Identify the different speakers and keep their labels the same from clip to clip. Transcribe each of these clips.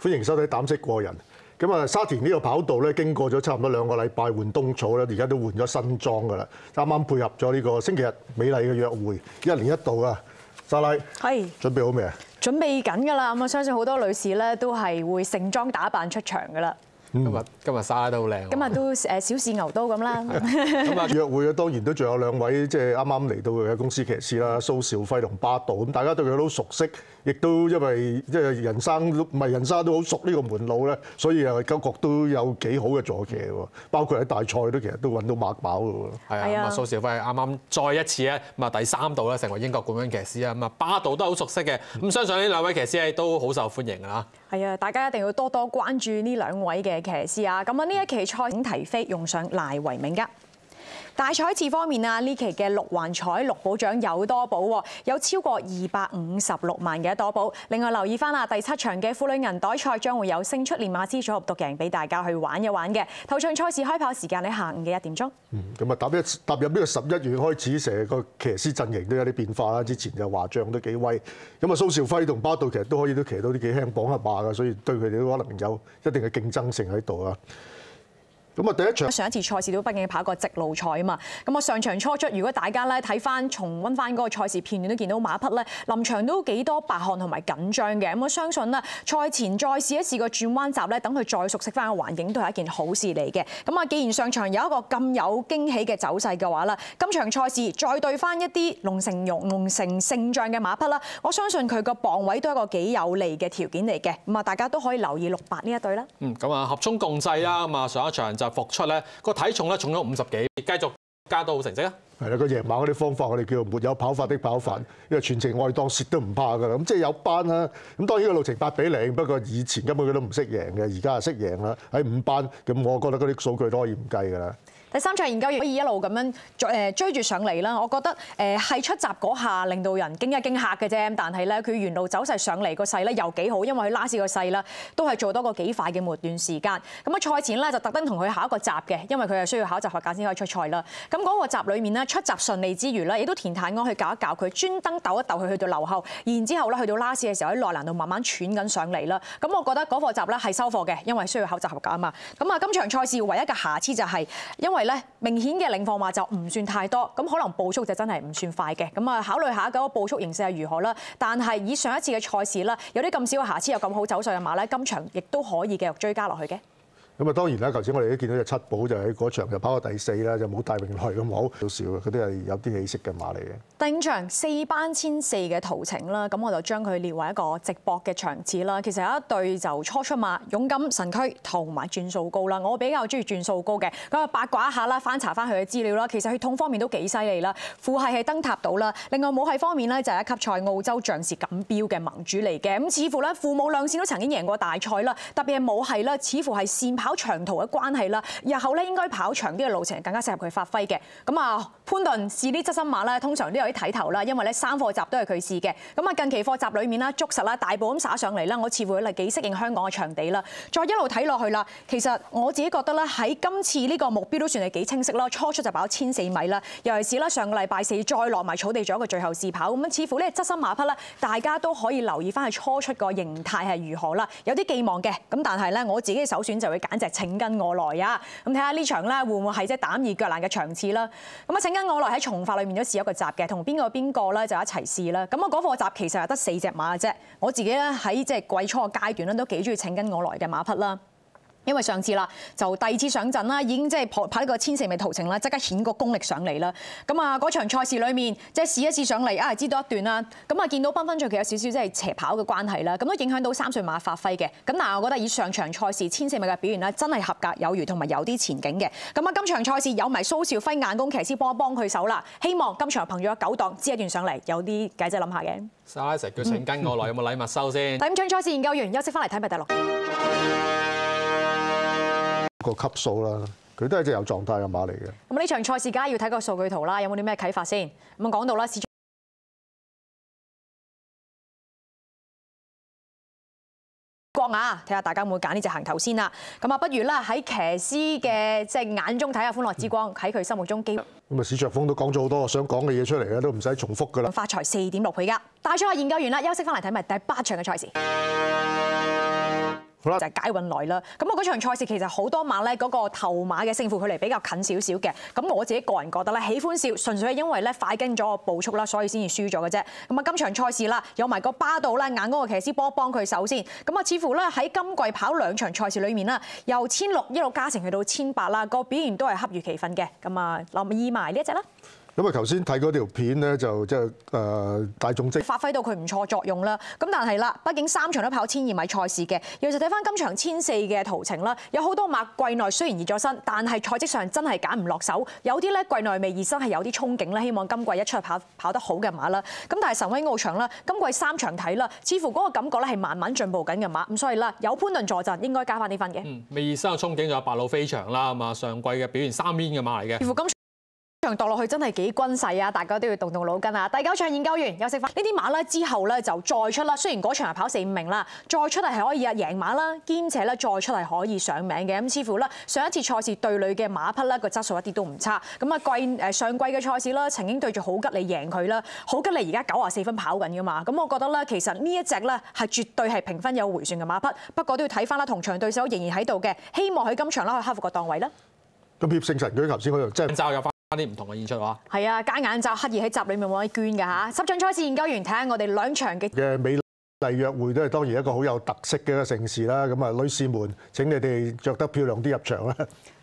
Speaker 1: 歡迎收睇膽識過人。咁啊，沙田呢個跑道咧，經過咗差唔多兩個禮拜換冬草咧，而家都換咗新裝噶啦，啱啱配合咗呢個星期日美麗嘅約會，一年一度啊，莎拉，係準備好未啊？
Speaker 2: 準備緊㗎啦，咁啊，相信好多女士咧都係會盛裝打扮出場㗎啦。
Speaker 1: 今日今日沙都好靚，今
Speaker 2: 日都誒小試牛刀咁啦。咁啊
Speaker 1: 約會啊，當然都仲有兩位即係啱啱嚟到嘅公司騎士啦，蘇兆輝同巴道。咁，大家對佢都熟悉，亦都因為即係人生都唔係人生都好熟呢個門路咧，所以啊感覺都有幾好嘅助騎喎，包括喺大賽都其實都揾到馬飽嘅喎。係啊，咁啊蘇兆輝啱啱再一次咧，咁啊第三度咧成為英國冠軍騎士啊，咁啊巴道都好熟悉嘅，咁相信呢兩位騎士咧都好受歡迎㗎啦。
Speaker 2: 係啊，大家一定要多多關注呢兩位嘅。騎士啊，咁啊呢一期賽艇提飛用上賴为明噶。大彩次方面啊，呢期嘅六環彩六宝獎有多宝，有超過二百五十六萬嘅多宝。另外留意翻啦，第七場嘅妇女银袋賽將會有勝出马馬组合獨贏俾大家去玩一玩嘅。头场賽事開跑時間喺下午嘅一點鐘。
Speaker 1: 嗯，咁啊，踏入踏入呢個十一月開始，成個騎師陣型都有啲變化啦。之前就話将都幾威，咁啊，蘇兆輝同巴杜其實都可以都騎到啲幾輕磅一马噶，所以對佢哋都可能有一定嘅競爭性喺度啊。咁啊，第一場
Speaker 2: 上一次賽事都畢竟跑過直路賽啊嘛，咁我上場初出，如果大家咧睇翻重温翻嗰個賽事片段，都見到馬匹咧臨場都幾多白汗同埋緊張嘅。咁我相信咧賽前再試一試個轉彎集咧，等佢再熟悉翻個環境都係一件好事嚟嘅。咁啊，既然上場有一個咁有驚喜嘅走勢嘅話啦，今場賽事再對翻一啲龍成容、龍成勝仗嘅馬匹啦，我相信佢個磅位都係一個幾有利嘅條件嚟嘅。咁啊，大家都可以留意六八呢一對啦。
Speaker 1: 嗯，咁啊合中共濟啦，咁啊上一場就。復出咧，個體重咧重咗五十幾，繼續加到好成績啊！係啦，個夜晚嗰啲方法我哋叫做沒有跑法的跑法，因為全程我哋當蝕都唔怕㗎。咁即係有班啦，咁當然個路程八比零，不過以前根本佢都唔識贏嘅，而家係識贏啦。喺五班，咁我覺得嗰啲數據都可以唔計㗎啦。
Speaker 2: 第三場研究亦可以一路咁樣誒追住上嚟啦。我覺得誒係出集嗰下令到人驚一驚嚇嘅啫。但係咧佢沿路走勢上嚟個勢咧又幾好，因為佢拉屎個勢啦都係做多個幾快嘅末段時間。咁啊賽前咧就特登同佢考一個集嘅，因為佢係需要考集合格先可以出賽啦。咁嗰個集裏面咧出集順利之餘咧，亦都田太安去教一教佢，專登鬥一鬥佢去到後，然之後咧去到拉 a 嘅時候喺內欄度慢慢喘緊上嚟啦。咁我覺得嗰個集咧係收貨嘅，因為需要考集合格啊嘛。咁啊今場賽事唯一嘅瑕疵就係因為。為咧明顯嘅零放馬就唔算太多，咁可能步速就真係唔算快嘅，咁啊考慮下嗰個步速形式係如何啦。但係以上一次嘅賽事啦，有啲咁少嘅瑕疵又咁好走勢嘅馬咧，今場亦都可以繼續追加落去嘅。
Speaker 1: 咁啊，當然啦！頭先我哋都見到只七寶就喺嗰場就跑過第四啦，就冇帶榮來咁好，好少嘅，嗰啲係有啲起色嘅馬嚟嘅。
Speaker 2: 第五場四班千四嘅途程啦，咁我就將佢列為一個直播嘅場次啦。其實有一對就初出馬，勇敢神區同埋轉數高啦，我比較中意轉數高嘅。咁啊，八卦一下啦，翻查翻佢嘅資料啦。其實血統方面都幾犀利啦，副係係登塔島啦。另外武系方面咧就係一級賽澳洲爵士錦標嘅盟主嚟嘅。咁似乎咧父母兩線都曾經贏過大賽啦，特別係武係啦，似乎係先跑。跑長途嘅關係啦，日後咧應該跑長啲嘅路程更加適合佢發揮嘅。咁啊，潘頓試啲質心馬啦，通常都有啲睇頭啦，因為咧三課集都係佢試嘅。咁啊，近期課集裏面啦，捉實啦，大步咁撒上嚟啦，我似乎係幾適應香港嘅場地啦。再一路睇落去啦，其實我自己覺得咧，喺今次呢個目標都算係幾清晰咯。初出就跑千四米啦，尤其是啦上個禮拜四再落埋草地做一個最後試跑，咁似乎呢質心馬匹咧，大家都可以留意翻佢初出個形態係如何啦。有啲寄望嘅，咁但係咧我自己嘅首選就會揀。就请跟我来啊！咁睇下呢场咧会唔会系即系胆易脚难嘅场次啦？咁啊，请跟我来喺从化里面都试一个集嘅，同边个边个咧就一齐试啦。咁啊，嗰个集其实系得四只马嘅啫。我自己咧喺即系季初阶段咧都几中意请跟我来嘅马匹啦。因為上次啦，就第二次上陣啦，已經即係跑跑呢個千四米途程啦，即刻顯個功力上嚟啦。咁啊，嗰場賽事裏面即係試一試上嚟啊，知道一段啦。咁啊，見到奔分象棋有少少即係斜跑嘅關係啦，咁都影響到三歲馬發揮嘅。咁嗱，我覺得以上場賽事千四米嘅表現咧，真係合格有餘，同埋有啲前景嘅。咁啊，今場賽事有埋蘇兆輝眼工騎師幫一幫佢手啦。希望今場憑住九檔知一段上嚟，有啲計仔諗下嘅。
Speaker 1: 沙拉石，叫請跟我來，有冇禮物收先？第
Speaker 2: 五場賽事研究完，休息翻嚟睇咪第六。
Speaker 1: 個級數啦，佢都係隻有狀態嘅馬嚟嘅。
Speaker 2: 咁呢場賽事梗係要睇個數據圖啦，有冇啲咩啟發先？咁講到啦，市場國雅睇下大家會唔會揀呢隻行頭先啦。咁啊，不如啦喺騎師嘅即系眼中睇下歡樂之光喺佢心目中基。咁
Speaker 1: 啊，市場風都講咗好多想講嘅嘢出嚟啦，都唔使重複噶啦。
Speaker 2: 發財四點六倍噶，大昌研究完啦，休息翻嚟睇埋第八場嘅賽事。就係解運來啦，咁我嗰場賽事其實好多馬咧嗰個頭馬嘅勝負距離比較近少少嘅，咁我自己個人覺得咧，喜歡笑，純粹係因為咧快經咗個步速啦，所以先至輸咗嘅啫。咁啊，今場賽事啦，有埋個巴度咧，眼嗰個騎師波幫佢手先，咁啊，似乎咧喺今季跑兩場賽事裏面啦，由千六一路加成去到千八啦，個表現都係恰如其分嘅。咁啊，留意埋呢一隻啦。
Speaker 1: 咁啊，頭先睇嗰條片咧，就即係誒大眾即發
Speaker 2: 揮到佢唔錯作用啦。咁但係啦，畢竟三場都跑千二米賽事嘅。要就睇翻今場千四嘅途程啦，有好多馬季內雖然移咗身，但係賽績上真係揀唔落手。有啲咧季內未熱身係有啲憧憬咧，希望今季一出跑跑得好嘅馬啦。咁但係神威澳場啦，今季三場睇啦，似乎嗰個感覺咧係慢慢進步緊嘅馬。咁所以啦，有潘頓助陣，應該加翻呢份嘅。嗯，
Speaker 1: 未熱身嘅憧憬就有白老飛場啦，咁啊上季嘅表現三面嘅馬嚟嘅。
Speaker 2: 场堕落去真系几均势啊！大家都要动动脑筋啊！第九场研究员休息翻呢啲马咧之后咧就再出啦。虽然嗰场系跑四五名啦，再出系系可以赢马啦，兼且咧再出系可以上名嘅。咁，似乎啦上一次赛事对垒嘅马匹咧个质素一啲都唔差。咁啊，季诶上季嘅赛事啦，曾经对住好吉利赢佢啦。好吉利而家九啊四分跑紧噶嘛。咁我觉得咧，其实呢一只咧系绝对系评分有回旋嘅马匹。不过都要睇翻啦，同场对手仍然喺度嘅，希望喺今场啦可以克服个档位啦。
Speaker 1: 咁叶圣神佢头先佢即系差啲唔同嘅演出啊！
Speaker 2: 系啊，加眼罩，刻意喺集里面冇得捐噶嚇。十场赛事研究員睇下我哋两场嘅
Speaker 1: 嘅美丽约会都系当然一个好有特色嘅城市啦。咁啊，女士们，请你哋着得漂亮啲入场啦。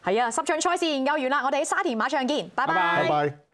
Speaker 2: 系啊，十场赛事研究員啦，我哋喺沙田马場见，拜拜。拜
Speaker 1: 拜。